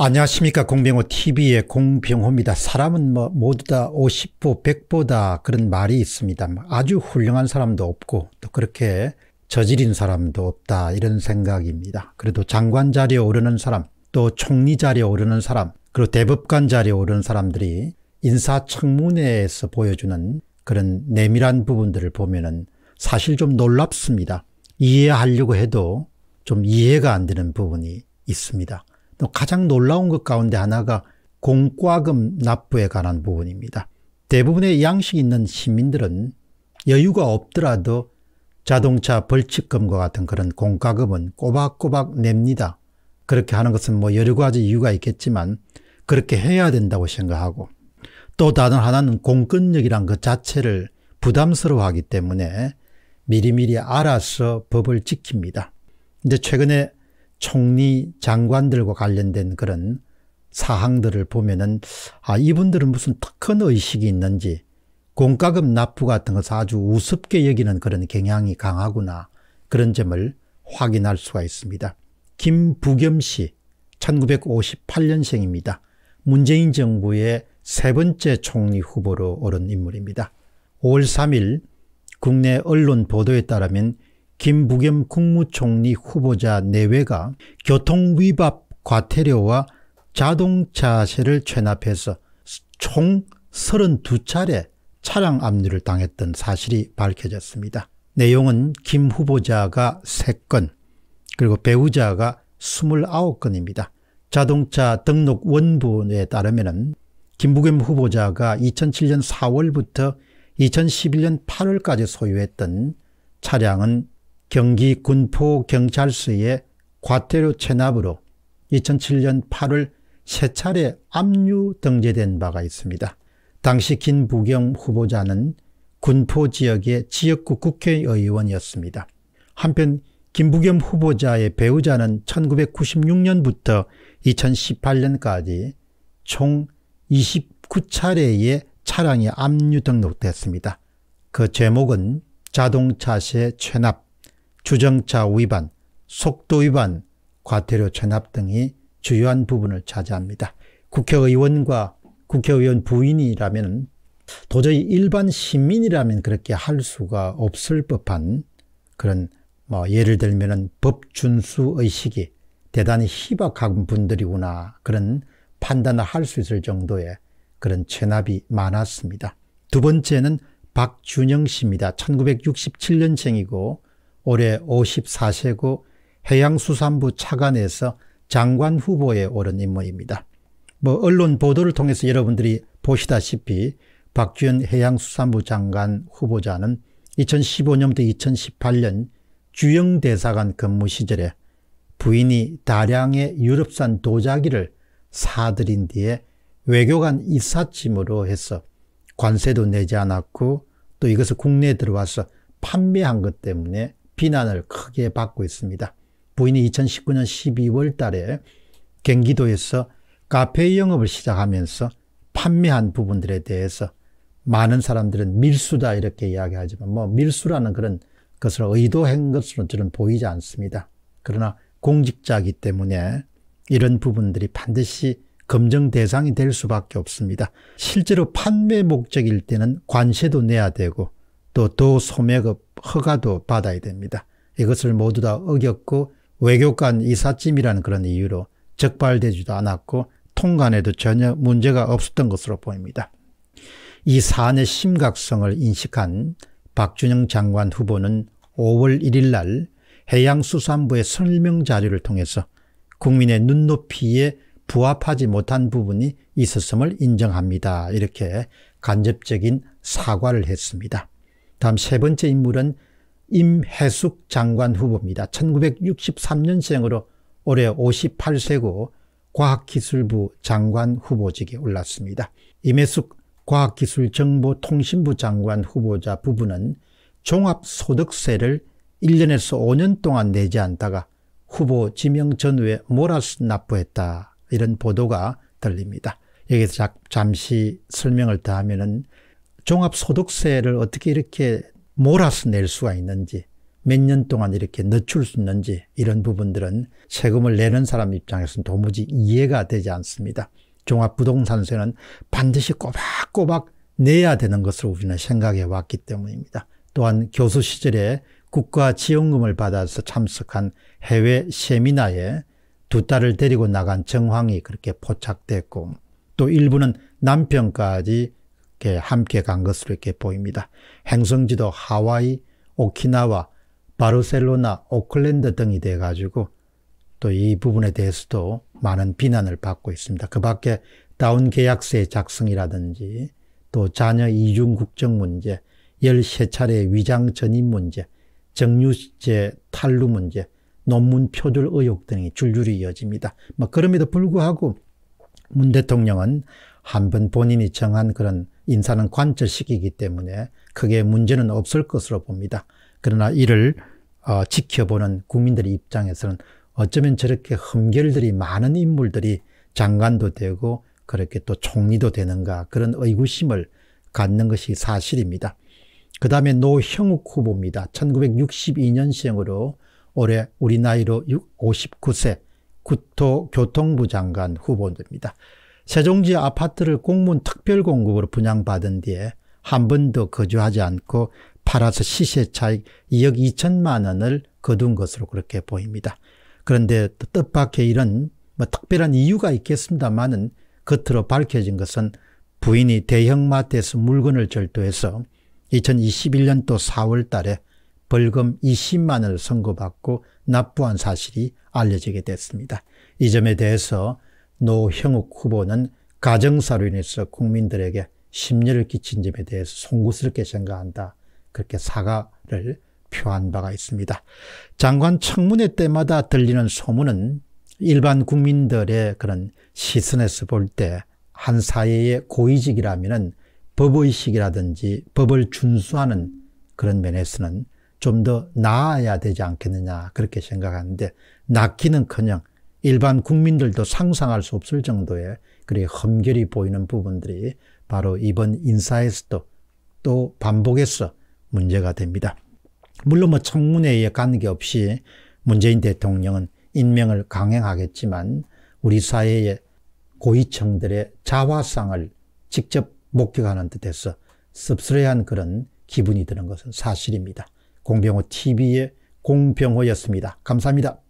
안녕하십니까 공병호 TV의 공병호입니다. 사람은 뭐 모두 다 50보 100보다 그런 말이 있습니다. 아주 훌륭한 사람도 없고 또 그렇게 저지른 사람도 없다 이런 생각입니다. 그래도 장관 자리에 오르는 사람 또 총리 자리에 오르는 사람 그리고 대법관 자리에 오르는 사람들이 인사청문회에서 보여주는 그런 내밀한 부분들을 보면은 사실 좀 놀랍습니다. 이해하려고 해도 좀 이해가 안 되는 부분이 있습니다. 또 가장 놀라운 것 가운데 하나가 공과금 납부에 관한 부분입니다. 대부분의 양식 있는 시민들은 여유가 없더라도 자동차 벌칙금과 같은 그런 공과금은 꼬박꼬박 냅니다. 그렇게 하는 것은 뭐 여러 가지 이유가 있겠지만 그렇게 해야 된다고 생각하고 또 다른 하나는 공권력이란 그 자체를 부담스러워하기 때문에 미리미리 알아서 법을 지킵니다. 이제 최근에 총리 장관들과 관련된 그런 사항들을 보면은 아 이분들은 무슨 특허 의식이 있는지 공과금 납부 같은 것을 아주 우습게 여기는 그런 경향이 강하구나 그런 점을 확인할 수가 있습니다. 김부겸 씨 1958년생입니다. 문재인 정부의 세 번째 총리 후보로 오른 인물입니다. 5월 3일 국내 언론 보도에 따르면 김부겸 국무총리 후보자 내외가 교통위법 과태료와 자동차세를 체납해서 총 32차례 차량 압류를 당했던 사실이 밝혀졌습니다. 내용은 김 후보자가 3건 그리고 배우자가 29건입니다. 자동차 등록 원본에 따르면 김부겸 후보자가 2007년 4월부터 2011년 8월까지 소유했던 차량은 경기 군포경찰서의 과태료 체납으로 2007년 8월 세 차례 압류 등재된 바가 있습니다. 당시 김부경 후보자는 군포 지역의 지역구 국회의원이었습니다. 한편 김부겸 후보자의 배우자는 1996년부터 2018년까지 총 29차례의 차량이 압류 등록됐습니다. 그 제목은 자동차세 체납 주정차 위반, 속도 위반, 과태료 체납 등이 주요한 부분을 차지합니다. 국회의원과 국회의원 부인이라면 도저히 일반 시민이라면 그렇게 할 수가 없을 법한 그런 뭐 예를 들면은 법 준수 의식이 대단히 희박한 분들이구나 그런 판단을 할 수 있을 정도의 그런 체납이 많았습니다. 두 번째는 박준영 씨입니다. 1967년생이고 올해 54세고 해양수산부 차관에서 장관 후보에 오른 인물입니다. 뭐 언론 보도를 통해서 여러분들이 보시다시피 박지원 해양수산부 장관 후보자는 2015년부터 2018년 주영대사관 근무 시절에 부인이 다량의 유럽산 도자기를 사들인 뒤에 외교관 이삿짐으로 해서 관세도 내지 않았고 또 이것을 국내에 들어와서 판매한 것 때문에 비난을 크게 받고 있습니다. 부인이 2019년 12월 달에 경기도에서 카페 영업을 시작하면서 판매한 부분들에 대해서 많은 사람들은 밀수다 이렇게 이야기하지만 뭐 밀수라는 그런 것을 의도한 것으로 저는 보이지 않습니다. 그러나 공직자이기 때문에 이런 부분들이 반드시 검증 대상이 될 수밖에 없습니다. 실제로 판매 목적일 때는 관세도 내야 되고 또도 소매급 허가도 받아야 됩니다. 이것을 모두 다 어겼고 외교관 이삿짐이라는 그런 이유로 적발되지도 않았고 통관에도 전혀 문제가 없었던 것으로 보입니다. 이 사안의 심각성을 인식한 박준영 장관 후보는 5월 1일 날 해양수산부의 설명 자료를 통해서 국민의 눈높이에 부합하지 못한 부분이 있었음을 인정합니다. 이렇게 간접적인 사과를 했습니다. 다음 세 번째 인물은 임해숙 장관 후보입니다. 1963년생으로 올해 58세고 과학기술부 장관 후보직에 올랐습니다. 임해숙 과학기술정보통신부 장관 후보자 부부는 종합소득세를 1년에서 5년 동안 내지 않다가 후보 지명 전후에 몰아서 납부했다 이런 보도가 들립니다. 여기서 잠시 설명을 더하면 은 종합소득세를 어떻게 이렇게 몰아서 낼 수가 있는지 몇 년 동안 이렇게 늦출 수 있는지 이런 부분들은 세금을 내는 사람 입장에서는 도무지 이해가 되지 않습니다. 종합부동산세는 반드시 꼬박꼬박 내야 되는 것으로 우리는 생각해 왔기 때문입니다. 또한 교수 시절에 국가지원금을 받아서 참석한 해외 세미나에 두 딸을 데리고 나간 정황이 그렇게 포착됐고 또 일부는 남편까지 함께 간 것으로 이렇게 보입니다. 행성지도 하와이, 오키나와, 바르셀로나, 오클랜드 등이 돼가지고 또 이 부분에 대해서도 많은 비난을 받고 있습니다. 그 밖에 다운 계약서의 작성이라든지 또 자녀 이중 국적 문제, 13차례 위장 전입 문제, 정유제 탈루 문제, 논문 표절 의혹 등이 줄줄이 이어집니다. 뭐 그럼에도 불구하고 문 대통령은 한번 본인이 정한 그런 인사는 관철시키기 때문에 크게 문제는 없을 것으로 봅니다. 그러나 이를 어, 지켜보는 국민들의 입장에서는 어쩌면 저렇게 흠결들이 많은 인물들이 장관도 되고 그렇게 또 총리도 되는가 그런 의구심을 갖는 것이 사실입니다. 그 다음에 노형욱 후보입니다. 1962년생으로 올해 우리 나이로 59세 구토교통부 장관 후보입니다. 세종지 아파트를 공문 특별 공급으로 분양받은 뒤에 한 번도 거주하지 않고 팔아서 시세 차익 2억 2천만 원을 거둔 것으로 그렇게 보입니다. 그런데 뜻밖의 일은 뭐 특별한 이유가 있겠습니다만은 겉으로 밝혀진 것은 부인이 대형마트에서 물건을 절도해서 2021년도 4월 달에 벌금 20만 원을 선고받고 납부한 사실이 알려지게 됐습니다. 이 점에 대해서 노형욱 후보는 가정사로 인해서 국민들에게 심려를 끼친 점에 대해서 송구스럽게 생각한다. 그렇게 사과를 표한 바가 있습니다. 장관 청문회 때마다 들리는 소문은 일반 국민들의 그런 시선에서 볼 때 한 사회의 고위직이라면 법의식이라든지 법을 준수하는 그런 면에서는 좀 더 나아야 되지 않겠느냐 그렇게 생각하는데 낫기는커녕 일반 국민들도 상상할 수 없을 정도의 그리 험결이 보이는 부분들이 바로 이번 인사에서도 또 반복해서 문제가 됩니다. 물론 뭐 청문회에 관계없이 문재인 대통령은 임명을 강행하겠지만 우리 사회의 고위층들의 자화상을 직접 목격하는 듯해서 씁쓸해한 그런 기분이 드는 것은 사실입니다. 공병호 TV의 공병호였습니다. 감사합니다.